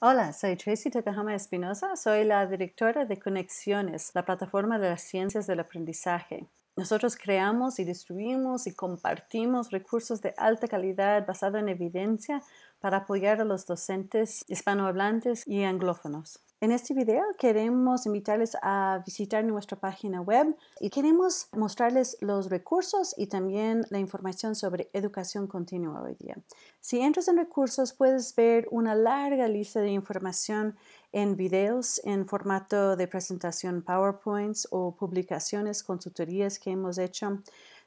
Hola, soy Tracy Takahama Espinosa, soy la directora de Conexiones, la plataforma de las ciencias del aprendizaje. Nosotros creamos y distribuimos y compartimos recursos de alta calidad basados en evidencia para apoyar a los docentes hispanohablantes y anglófonos. En este video queremos invitarles a visitar nuestra página web y queremos mostrarles los recursos y también la información sobre educación continua hoy día. Si entras en recursos puedes ver una larga lista de información en videos en formato de presentación PowerPoints o publicaciones, consultorías que hemos hecho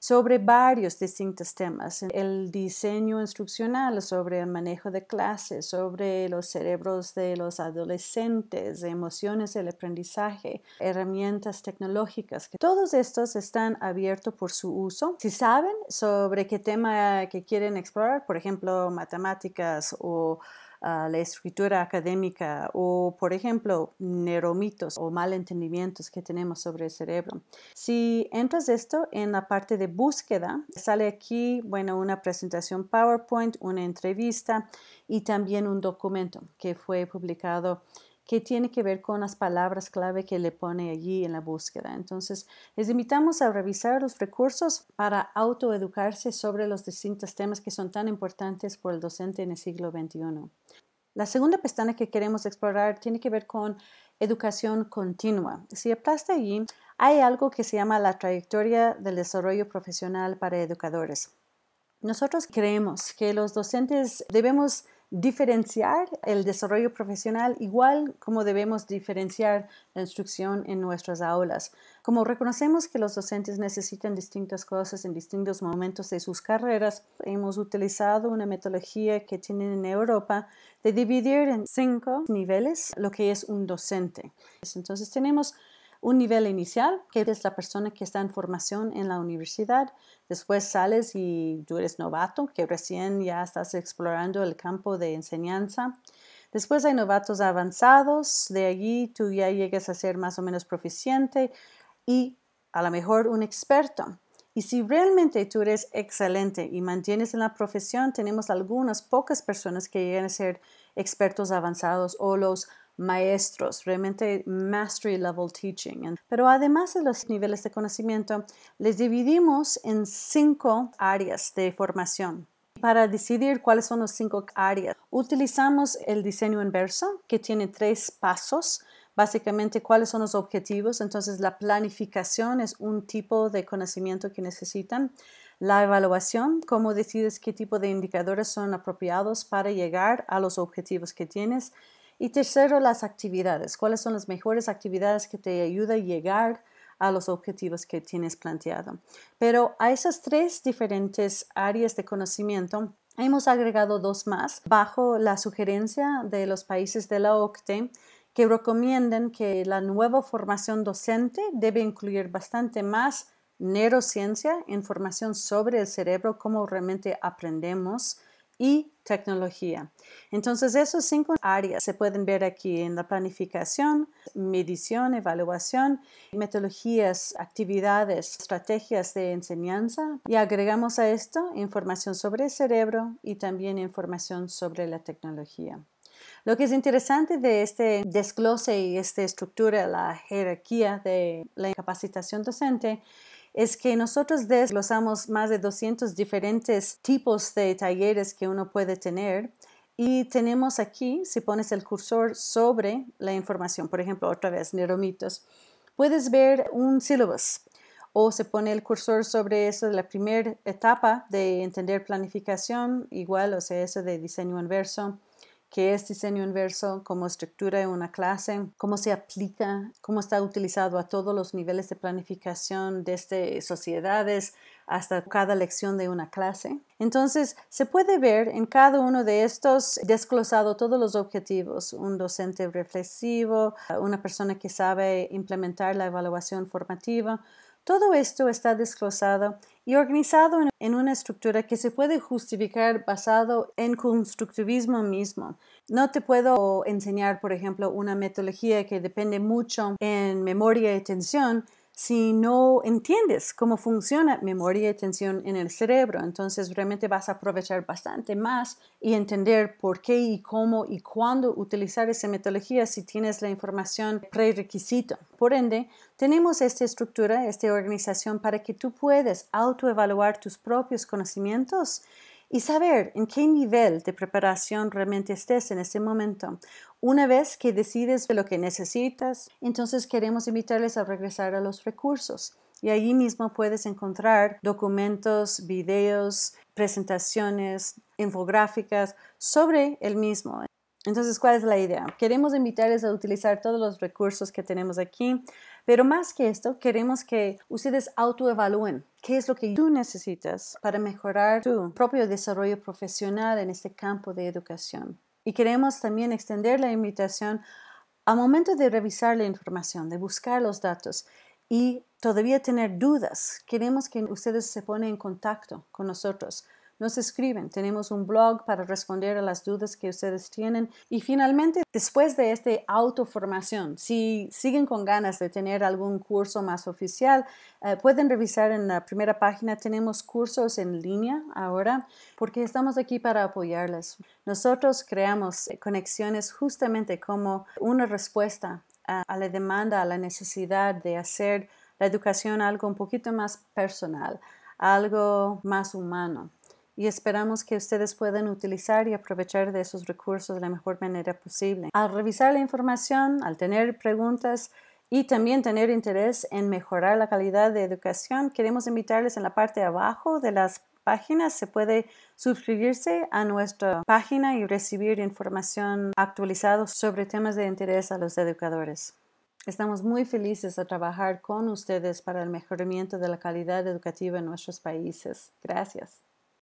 sobre varios distintos temas, el diseño instruccional, sobre el manejo de clases, sobre los cerebros de los adolescentes, emociones del aprendizaje, herramientas tecnológicas. Todos estos están abiertos por su uso. Si saben sobre qué tema que quieren explorar, por ejemplo, matemáticas o la escritura académica o, por ejemplo, neuromitos o malentendimientos que tenemos sobre el cerebro. Si entras esto en la parte de búsqueda, sale aquí, bueno, una presentación PowerPoint, una entrevista y también un documento que fue publicado que tiene que ver con las palabras clave que le pone allí en la búsqueda. Entonces, les invitamos a revisar los recursos para autoeducarse sobre los distintos temas que son tan importantes por el docente en el siglo XXI. La segunda pestaña que queremos explorar tiene que ver con educación continua. Si aplaste allí, hay algo que se llama la trayectoria del desarrollo profesional para educadores. Nosotros creemos que los docentes debemos diferenciar el desarrollo profesional igual como debemos diferenciar la instrucción en nuestras aulas. Como reconocemos que los docentes necesitan distintas cosas en distintos momentos de sus carreras, hemos utilizado una metodología que tienen en Europa de dividir en cinco niveles lo que es un docente. Entonces tenemos un nivel inicial, que eres la persona que está en formación en la universidad. Después sales y tú eres novato, que recién ya estás explorando el campo de enseñanza. Después hay novatos avanzados, de allí tú ya llegues a ser más o menos proficiente y a lo mejor un experto. Y si realmente tú eres excelente y mantienes en la profesión, tenemos algunas pocas personas que llegan a ser expertos avanzados o los maestros, realmente mastery level teaching. Pero además de los niveles de conocimiento, les dividimos en cinco áreas de formación. Para decidir cuáles son las cinco áreas, utilizamos el diseño inverso, que tiene tres pasos básicamente cuáles son los objetivos. Entonces, la planificación es un tipo de conocimiento que necesitan. La evaluación, cómo decides qué tipo de indicadores son apropiados para llegar a los objetivos que tienes. Y tercero, las actividades. ¿Cuáles son las mejores actividades que te ayudan a llegar a los objetivos que tienes planteado? Pero a esas tres diferentes áreas de conocimiento hemos agregado dos más bajo la sugerencia de los países de la OCTE que recomienden que la nueva formación docente debe incluir bastante más neurociencia, información sobre el cerebro, cómo realmente aprendemos, y tecnología. Entonces, esos cinco áreas se pueden ver aquí en la planificación, medición, evaluación, metodologías, actividades, estrategias de enseñanza y agregamos a esto información sobre el cerebro y también información sobre la tecnología. Lo que es interesante de este desglose y esta estructura, la jerarquía de la capacitación docente, es que nosotros desglosamos más de 200 diferentes tipos de talleres que uno puede tener y tenemos aquí, si pones el cursor sobre la información, por ejemplo, otra vez, neuromitos, puedes ver un syllabus o se pone el cursor sobre eso de la primera etapa de entender planificación, igual, o sea, eso de diseño inverso qué es diseño inverso, cómo estructura una clase, cómo se aplica, cómo está utilizado a todos los niveles de planificación desde sociedades hasta cada lección de una clase. Entonces, se puede ver en cada uno de estos desglosado todos los objetivos, un docente reflexivo, una persona que sabe implementar la evaluación formativa, todo esto está desglosado y organizado en una estructura que se puede justificar basado en constructivismo mismo. No te puedo enseñar, por ejemplo, una metodología que depende mucho en memoria y atención, si no entiendes cómo funciona memoria y atención en el cerebro, entonces realmente vas a aprovechar bastante más y entender por qué y cómo y cuándo utilizar esa metodología si tienes la información prerequisito. Por ende, tenemos esta estructura, esta organización para que tú puedas autoevaluar tus propios conocimientos y saber en qué nivel de preparación realmente estés en ese momento. Una vez que decides lo que necesitas, entonces queremos invitarles a regresar a los recursos y allí mismo puedes encontrar documentos, videos, presentaciones, infográficas sobre el mismo. Entonces, ¿cuál es la idea? Queremos invitarles a utilizar todos los recursos que tenemos aquí pero más que esto, queremos que ustedes autoevalúen qué es lo que tú necesitas para mejorar tu propio desarrollo profesional en este campo de educación. Y queremos también extender la invitación a momento de revisar la información, de buscar los datos y todavía tener dudas. Queremos que ustedes se pongan en contacto con nosotros nos escriben. Tenemos un blog para responder a las dudas que ustedes tienen. Y finalmente, después de esta autoformación, si siguen con ganas de tener algún curso más oficial, eh, pueden revisar en la primera página. Tenemos cursos en línea ahora porque estamos aquí para apoyarles. Nosotros creamos conexiones justamente como una respuesta a la demanda, a la necesidad de hacer la educación algo un poquito más personal, algo más humano y esperamos que ustedes puedan utilizar y aprovechar de esos recursos de la mejor manera posible. Al revisar la información, al tener preguntas, y también tener interés en mejorar la calidad de educación, queremos invitarles en la parte de abajo de las páginas. Se puede suscribirse a nuestra página y recibir información actualizada sobre temas de interés a los educadores. Estamos muy felices de trabajar con ustedes para el mejoramiento de la calidad educativa en nuestros países. Gracias.